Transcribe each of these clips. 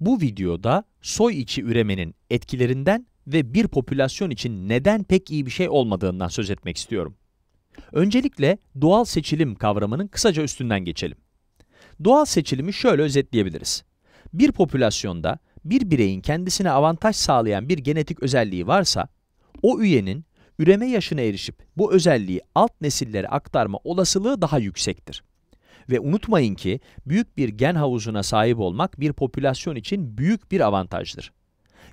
Bu videoda soy içi üremenin etkilerinden ve bir popülasyon için neden pek iyi bir şey olmadığından söz etmek istiyorum. Öncelikle doğal seçilim kavramının kısaca üstünden geçelim. Doğal seçilimi şöyle özetleyebiliriz. Bir popülasyonda bir bireyin kendisine avantaj sağlayan bir genetik özelliği varsa, o üyenin üreme yaşına erişip bu özelliği alt nesillere aktarma olasılığı daha yüksektir. Ve unutmayın ki büyük bir gen havuzuna sahip olmak bir popülasyon için büyük bir avantajdır.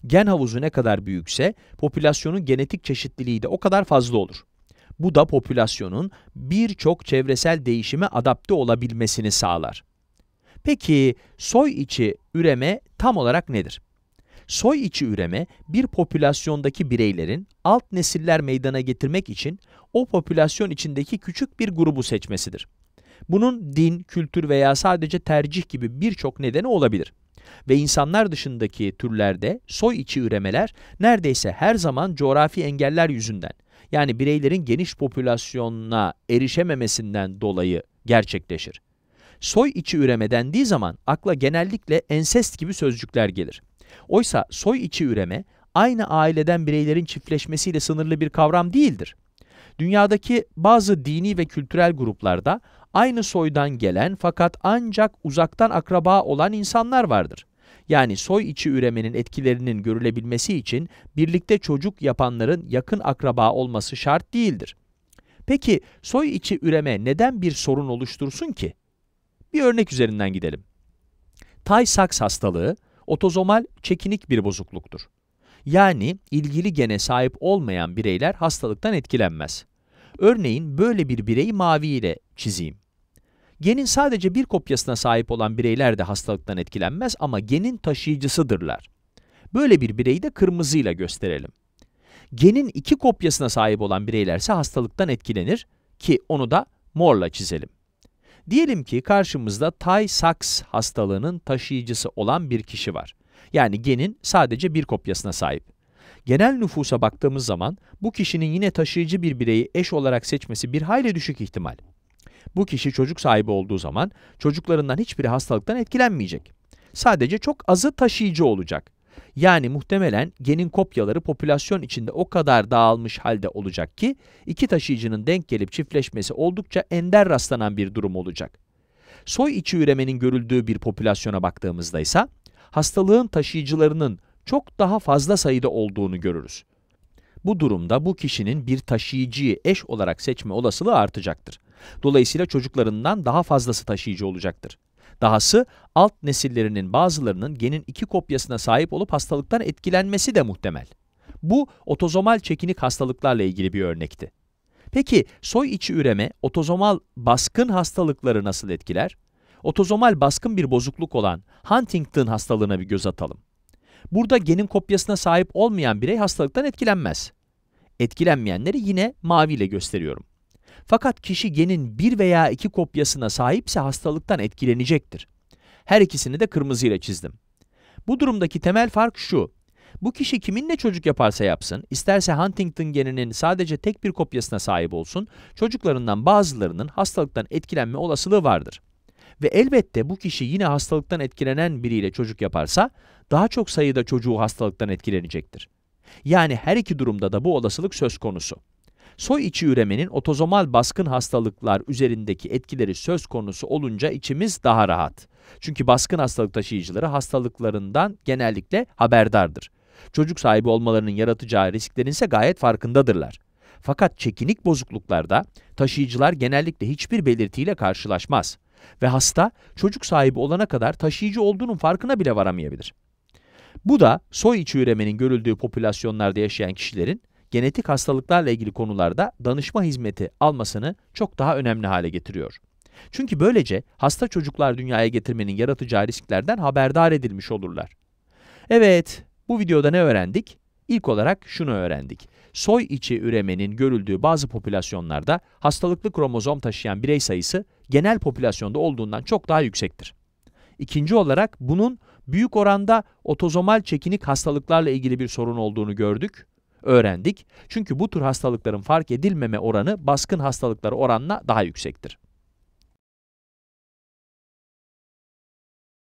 Gen havuzu ne kadar büyükse popülasyonun genetik çeşitliliği de o kadar fazla olur. Bu da popülasyonun birçok çevresel değişime adapte olabilmesini sağlar. Peki soy içi üreme tam olarak nedir? Soy içi üreme, bir popülasyondaki bireylerin alt nesiller meydana getirmek için o popülasyon içindeki küçük bir grubu seçmesidir. Bunun din, kültür veya sadece tercih gibi birçok nedeni olabilir. Ve insanlar dışındaki türlerde soy içi üremeler neredeyse her zaman coğrafi engeller yüzünden yani bireylerin geniş popülasyona erişememesinden dolayı gerçekleşir. Soy içi üreme dendiği zaman akla genellikle ensest gibi sözcükler gelir. Oysa soy içi üreme aynı aileden bireylerin çiftleşmesiyle sınırlı bir kavram değildir. Dünyadaki bazı dini ve kültürel gruplarda aynı soydan gelen fakat ancak uzaktan akraba olan insanlar vardır. Yani soy içi üremenin etkilerinin görülebilmesi için birlikte çocuk yapanların yakın akraba olması şart değildir. Peki soy içi üreme neden bir sorun oluştursun ki? Bir örnek üzerinden gidelim. Tay-Sachs hastalığı otozomal çekinik bir bozukluktur. Yani ilgili gene sahip olmayan bireyler hastalıktan etkilenmez. Örneğin böyle bir bireyi mavi ile çizeyim. Genin sadece bir kopyasına sahip olan bireyler de hastalıktan etkilenmez ama genin taşıyıcısıdırlar. Böyle bir bireyi de kırmızıyla gösterelim. Genin iki kopyasına sahip olan bireylerse hastalıktan etkilenir ki onu da morla çizelim. Diyelim ki karşımızda Tay-Sachs hastalığının taşıyıcısı olan bir kişi var. Yani genin sadece bir kopyasına sahip. Genel nüfusa baktığımız zaman bu kişinin yine taşıyıcı bir bireyi eş olarak seçmesi bir hayli düşük ihtimal. Bu kişi çocuk sahibi olduğu zaman çocuklarından hiçbiri hastalıktan etkilenmeyecek. Sadece çok azı taşıyıcı olacak. Yani muhtemelen genin kopyaları popülasyon içinde o kadar dağılmış halde olacak ki iki taşıyıcının denk gelip çiftleşmesi oldukça ender rastlanan bir durum olacak. Soy içi üremenin görüldüğü bir popülasyona baktığımızda ise hastalığın taşıyıcılarının çok daha fazla sayıda olduğunu görürüz. Bu durumda bu kişinin bir taşıyıcıyı eş olarak seçme olasılığı artacaktır. Dolayısıyla çocuklarından daha fazlası taşıyıcı olacaktır. Dahası alt nesillerinin bazılarının genin iki kopyasına sahip olup hastalıktan etkilenmesi de muhtemel. Bu otozomal çekinik hastalıklarla ilgili bir örnekti. Peki soy içi üreme otozomal baskın hastalıkları nasıl etkiler? Otozomal baskın bir bozukluk olan Huntington hastalığına bir göz atalım. Burada genin kopyasına sahip olmayan birey hastalıktan etkilenmez. Etkilenmeyenleri yine maviyle gösteriyorum. Fakat kişi genin bir veya iki kopyasına sahipse hastalıktan etkilenecektir. Her ikisini de kırmızıyla çizdim. Bu durumdaki temel fark şu. Bu kişi kiminle çocuk yaparsa yapsın, isterse Huntington geninin sadece tek bir kopyasına sahip olsun, çocuklarından bazılarının hastalıktan etkilenme olasılığı vardır. Ve elbette bu kişi yine hastalıktan etkilenen biriyle çocuk yaparsa, daha çok sayıda çocuğu hastalıktan etkilenecektir. Yani her iki durumda da bu olasılık söz konusu. Soy içi üremenin otozomal baskın hastalıklar üzerindeki etkileri söz konusu olunca içimiz daha rahat. Çünkü baskın hastalık taşıyıcıları hastalıklarından genellikle haberdardır. Çocuk sahibi olmalarının yaratacağı risklerin ise gayet farkındadırlar. Fakat çekinik bozukluklarda taşıyıcılar genellikle hiçbir belirtiyle karşılaşmaz ve hasta çocuk sahibi olana kadar taşıyıcı olduğunun farkına bile varamayabilir. Bu da soy içi üremenin görüldüğü popülasyonlarda yaşayan kişilerin genetik hastalıklarla ilgili konularda danışma hizmeti almasını çok daha önemli hale getiriyor. Çünkü böylece hasta çocuklar dünyaya getirmenin yaratacağı risklerden haberdar edilmiş olurlar. Evet, bu videoda ne öğrendik? İlk olarak şunu öğrendik. Soy içi üremenin görüldüğü bazı popülasyonlarda hastalıklı kromozom taşıyan birey sayısı genel popülasyonda olduğundan çok daha yüksektir. İkinci olarak bunun büyük oranda otozomal çekinik hastalıklarla ilgili bir sorun olduğunu gördük öğrendik. Çünkü bu tür hastalıkların fark edilmeme oranı baskın hastalıkları oranına daha yüksektir.